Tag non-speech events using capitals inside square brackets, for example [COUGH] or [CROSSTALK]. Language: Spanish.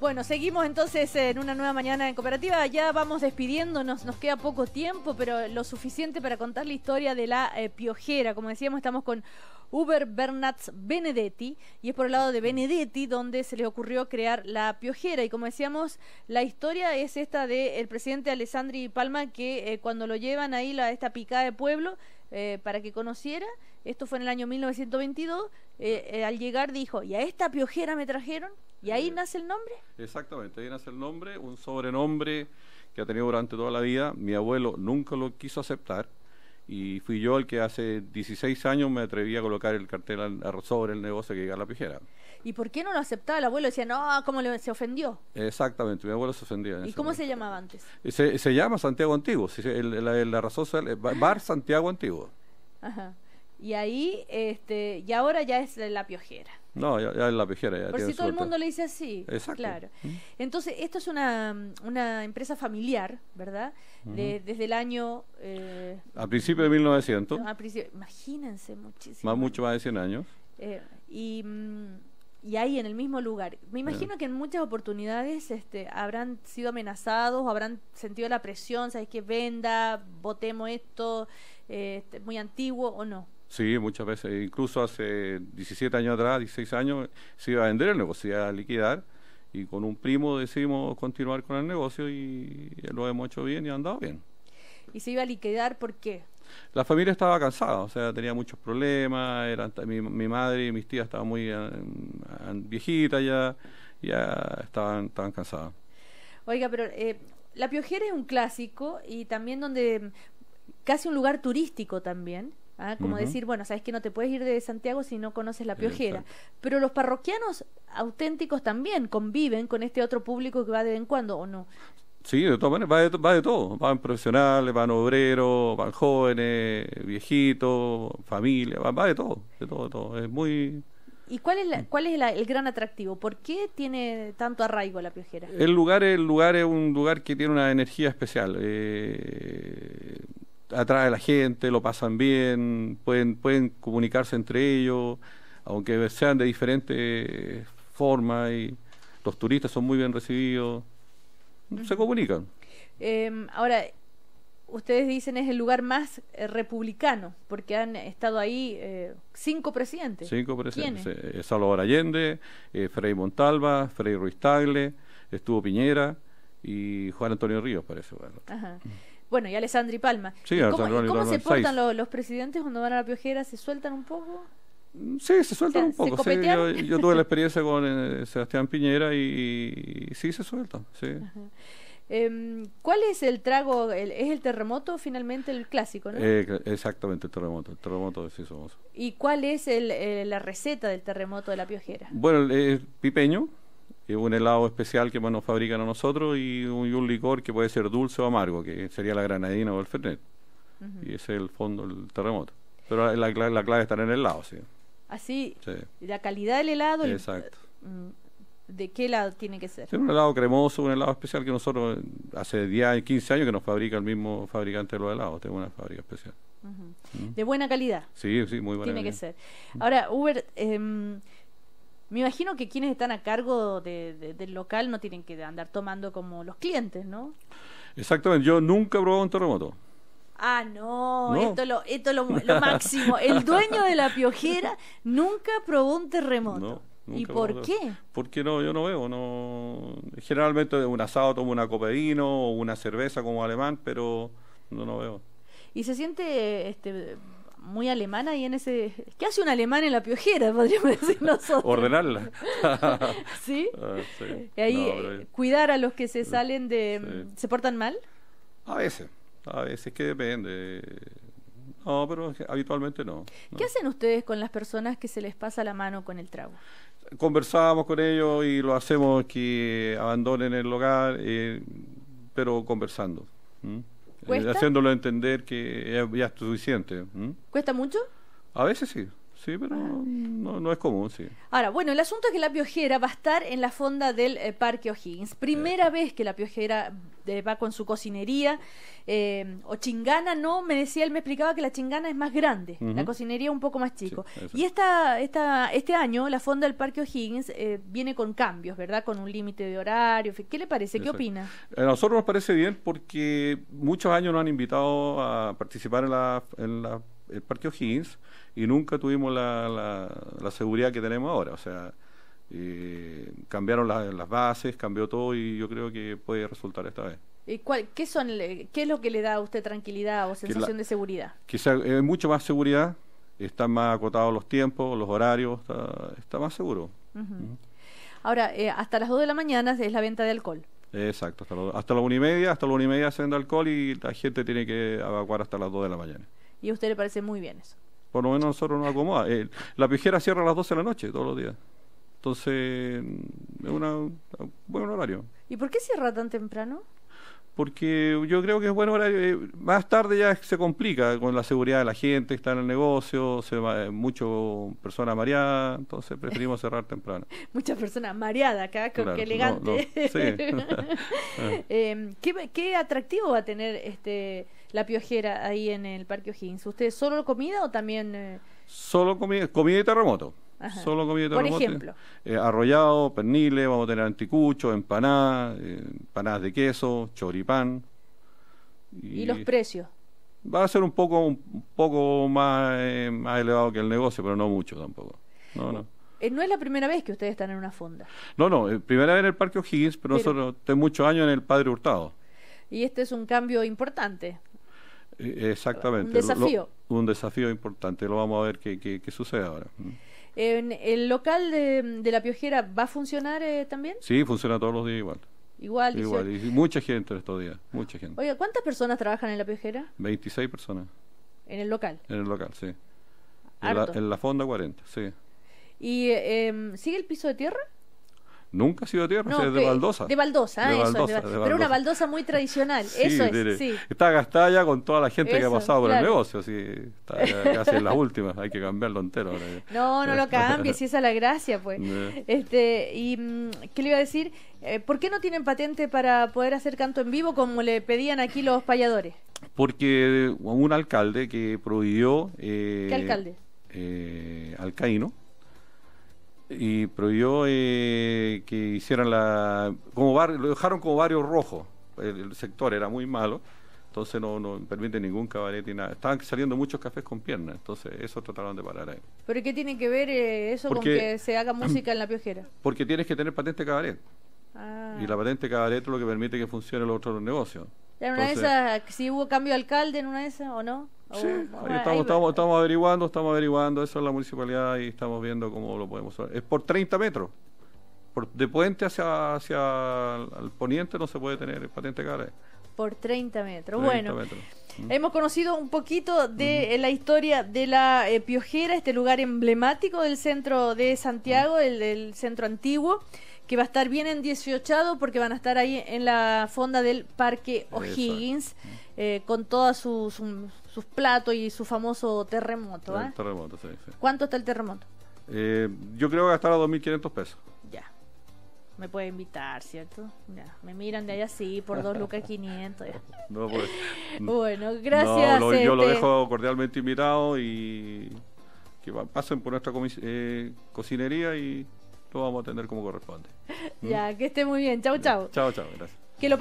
Bueno, seguimos entonces en una nueva mañana en cooperativa. Ya vamos despidiéndonos, nos queda poco tiempo, pero lo suficiente para contar la historia de la eh, piojera. Como decíamos, estamos con Uber Bernatz Benedetti, y es por el lado de Benedetti donde se les ocurrió crear la piojera. Y como decíamos, la historia es esta del presidente Alessandri Palma, que eh, cuando lo llevan ahí a esta picada de pueblo, eh, para que conociera, esto fue en el año 1922, al llegar dijo, y a esta piojera me trajeron, ¿Y ahí eh, nace el nombre? Exactamente, ahí nace el nombre, un sobrenombre que ha tenido durante toda la vida. Mi abuelo nunca lo quiso aceptar y fui yo el que hace 16 años me atreví a colocar el cartel sobre el negocio que llega a la pijera. ¿Y por qué no lo aceptaba el abuelo? Decía, no, ¿cómo se ofendió? Exactamente, mi abuelo se ofendió. ¿Y cómo se llamaba antes? Se, llama Santiago Antiguo, el, eh, Bar Santiago Antiguo. Ajá. Y ahí, este, y ahora ya es la piojera. No, ya, es la piojera. Ya Por si todo el mundo le dice así. Claro. Mm. Entonces, esto es una, una empresa familiar, ¿verdad? Desde el año... Eh, a principios de 1900. imagínense, muchísimo. Más, mucho más de 100 años. Eh, y... Mm, y ahí en el mismo lugar. Me imagino que en muchas oportunidades este, habrán sido amenazados, habrán sentido la presión, sabes que venda, votemos esto, eh, este, muy antiguo o no. Sí, muchas veces. Incluso hace 17 años atrás, 16 años, se iba a vender el negocio, se iba a liquidar. Y con un primo decidimos continuar con el negocio y, lo hemos hecho bien y ha andado bien. ¿Y se iba a liquidar por qué? La familia estaba cansada, o sea, tenía muchos problemas, eran, mi, madre y mis tías estaban muy eh, viejitas ya, ya estaban, estaban cansadas. Oiga, pero eh, La Piojera es un clásico y también donde casi un lugar turístico también. ¿ah? Como decir, bueno, sabes que no te puedes ir de Santiago si no conoces la piojera. Pero los parroquianos auténticos también conviven con este otro público que va de vez en cuando, ¿o no? Sí, de todas maneras, va de, todo. Van profesionales, van obreros, van jóvenes, viejitos, familia, va, de todo, de todo, de todo. Es muy, ¿Y cuál es, la, mm. cuál es el gran atractivo? ¿Por qué tiene tanto arraigo la piojera? El lugar, el lugar es un lugar que tiene una energía especial. Eh, atrae a la gente, lo pasan bien, pueden, pueden comunicarse entre ellos, aunque sean de diferentes formas y los turistas son muy bien recibidos, se comunican. Em, ahora, ustedes dicen es el lugar más eh, republicano, porque han estado ahí eh, cinco presidentes. Cinco presidentes. Eh, Salvador Allende, Frei Montalva, Frei Ruiz Tagle, estuvo Piñera y Juan Antonio Ríos, parece. Ajá bueno, y Alessandri Palma. ¿Y ¿Cómo, cómo se portan los, presidentes cuando van a la piojera? ¿Se sueltan un poco? Mm, sí, se sueltan un poco. yo, tuve la [LAUGHS] experiencia con eh, Sebastián Piñera y, sí se sueltan. Em, ¿Cuál es el trago? ¿Es el terremoto finalmente el clásico? ¿no? Eh, exactamente, el terremoto. terremoto ¿Y cuál es eh, la receta del terremoto de la piojera? Bueno, es pipeño un helado especial que nos fabrican a nosotros y un, licor que puede ser dulce o amargo, que sería la granadina o el fernet. Y ese es el fondo el terremoto. Pero la, clave, la clave está en el helado, sí. Así, sí. la calidad del helado. Exacto. Mm, ¿De qué helado tiene que ser? un helado cremoso, un helado especial que nosotros eh, hace 10, 15 años que nos fabrica el mismo fabricante de los helados. Tengo una fábrica especial. De buena calidad. Sí, sí, muy buena. Tiene que ser. Ahora, Uber, em, me imagino que quienes están a cargo del local no tienen que andar tomando como los clientes, ¿no? Exactamente, yo nunca he probado un terremoto. Ah, no, esto, lo, esto lo, máximo. El dueño de la piojera nunca probó un terremoto. ¿Y por qué? Porque no, yo no veo. No... Generalmente un asado tomo una copa o una cerveza como alemán, pero no, lo veo. ¿Y se siente este, muy alemana y en ese... ¿Qué hace un alemán en la piojera? [LAUGHS] Podríamos decir nosotros. Ordenarla. [LAUGHS] Ah, ¿Sí? Y ahí cuidar a los que se salen de... ¿Se portan mal? A veces, a veces que depende. No, pero habitualmente no, ¿Qué hacen ustedes con las personas que se les pasa la mano con el trago? Conversamos con ellos y lo hacemos que abandonen el hogar, eh, pero conversando. Eh, haciéndolo entender que ya, ya es suficiente. ¿Cuesta mucho? A veces sí. Sí, pero ah. no, no, es común, sí. Ahora, bueno, el asunto es que la piojera va a estar en la fonda del eh, Parque O'Higgins. Primera eh. vez que la piojera eh, va con su cocinería. o chingana, no, me decía, él me explicaba que la chingana es más grande, la cocinería un poco más chico. y esta, esta, este año la fonda del Parque O'Higgins viene con cambios, ¿verdad? Con un límite de horario. ¿Qué le parece? ¿Qué opina? A nosotros nos parece bien porque muchos años nos han invitado a participar en la, en la el Parque O'Higgins y nunca tuvimos la, la, la, seguridad que tenemos ahora. O sea, eh, cambiaron las bases, cambió todo y yo creo que puede resultar esta vez. ¿Y cuál, qué, son, ¿Qué es lo que le da a usted tranquilidad o sensación de seguridad? Quizá mucho más seguridad, están más acotados los tiempos, los horarios, está, está más seguro. Ahora, eh, hasta las 2 de la mañana es la venta de alcohol. Exacto, hasta, lo, hasta la una y media, hasta la una y media se vende alcohol y la gente tiene que evacuar hasta las 2 de la mañana. Y a usted le parece muy bien eso. Por lo menos nosotros nos acomoda. Eh, la pijera cierra a las 12 de la noche todos los días. Entonces, es un buen horario. ¿Y por qué cierra tan temprano? porque yo creo que es bueno eh, más tarde ya se complica con la seguridad de la gente está en el negocio, se eh, mucho persona mareada entonces preferimos [LAUGHS] cerrar temprano. Muchas personas mareada acá, claro, qué elegante. [LAUGHS] [LAUGHS] Ah. Em, ¿qué, atractivo va a tener este la piojera ahí en el Parque O'Higgins? ¿Usted solo comida o también...? Eh? Solo comida, comida y terremoto. Solo comida Por ejemplo. Eh, arrollado, perniles, vamos a tener anticucho, empanadas, eh, empanadas de queso, choripán. Y, los precios? Va a ser un poco, un poco más, eh, más elevado que el negocio, pero no mucho tampoco. No, no. Eh, no es la primera vez que ustedes están en una fonda. No, no, primera vez en el Parque O'Higgins, pero, nosotros tenemos muchos años en el Padre Hurtado. Y este es un cambio importante. Exactamente. Un desafío. un desafío importante. Lo vamos a ver qué, qué sucede ahora. Mm. ¿El local de, La Piojera va a funcionar eh, también? Sí, funciona todos los días igual. Igual, igual. mucha gente estos días, mucha gente. Oiga, ¿cuántas personas trabajan en La Piojera? 26 personas. ¿En el local? En el local, sí. En la, en la, fonda 40, sí. ¿Y em, sigue el piso de tierra? Nunca ha sido de tierra, es de baldosa. De baldosa, eso, pero una baldosa muy tradicional, eso es. Está gastada ya con toda la gente que ha pasado por el negocio, así, está [LAUGHS] casi en las últimas, hay que cambiarlo entero. No, no lo cambies, si esa es la gracia, pues. [LAUGHS] Este, y mm, qué le iba a decir, eh, ¿por qué no tienen patente para poder hacer canto en vivo como le pedían aquí los payadores? Porque un alcalde que prohibió... Eh, ¿Qué alcalde? Eh, Alcaíno y prohibió eh, que hicieran la... Como lo dejaron como barrio rojo, el, sector era muy malo, entonces no, no permite ningún cabaret y nada. Estaban saliendo muchos cafés con piernas, entonces eso trataron de parar ahí. ¿Pero qué tiene que ver eh, eso con que se haga música en la piojera? [CLEARS THROAT] Porque tienes que tener patente cabaret. Ah. Y la patente cabaret es lo que permite que funcione los otros negocios. si hubo cambio de alcalde en una de esas o no? Sí, estamos, estamos, estamos averiguando, estamos averiguando eso en la municipalidad y estamos viendo cómo lo podemos hacer. Es por 30 metros. Por, de puente hacia, hacia el poniente no se puede tener patente cara. Por 30 metros. bueno. Mm. Hemos conocido un poquito de eh, la historia de la eh, Piojera, este lugar emblemático del centro de Santiago, el, centro antiguo que va a estar bien en dieciochado porque van a estar ahí en la fonda del Parque O'Higgins eh, con todos sus, platos y su famoso terremoto. ¿ah? ¿Cuánto está el terremoto? Eh, yo creo que va a estar a 2.500 pesos. Ya. Me puede invitar, ¿cierto? Ya. Me miran de allá así por dos lucas 500. [LAUGHS] Pues, [LAUGHS] bueno, gracias. yo lo este dejo cordialmente invitado y que pasen por nuestra eh, cocinería y lo vamos a atender como corresponde. Ya, que esté muy bien. Chau, chau. Chau, chau. gracias. Que lo